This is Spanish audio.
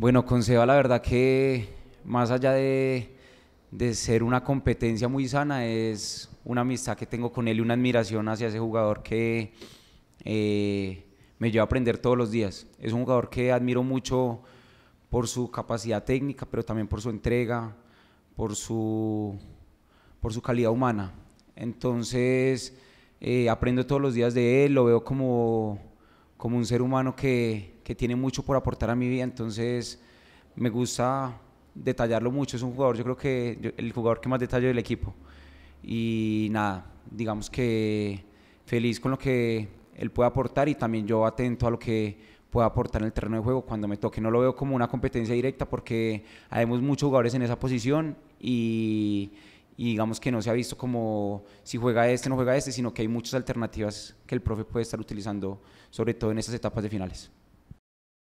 Bueno, con la verdad que más allá de, ser una competencia muy sana, es una amistad que tengo con él y una admiración hacia ese jugador que eh, me lleva a aprender todos los días. Es un jugador que admiro mucho por su capacidad técnica, pero también por su entrega, por su, por su calidad humana. Entonces, eh, aprendo todos los días de él, lo veo como, como un ser humano que, que tiene mucho por aportar a mi vida, entonces me gusta detallarlo mucho, es un jugador, yo creo que el jugador que más detalle del equipo. Y nada, digamos que feliz con lo que él puede aportar y también yo atento a lo que pueda aportar en el terreno de juego cuando me toque. No lo veo como una competencia directa porque hay muchos jugadores en esa posición y, digamos que no se ha visto como si juega este, no juega este, sino que hay muchas alternativas que el profe puede estar utilizando, sobre todo en esas etapas de finales.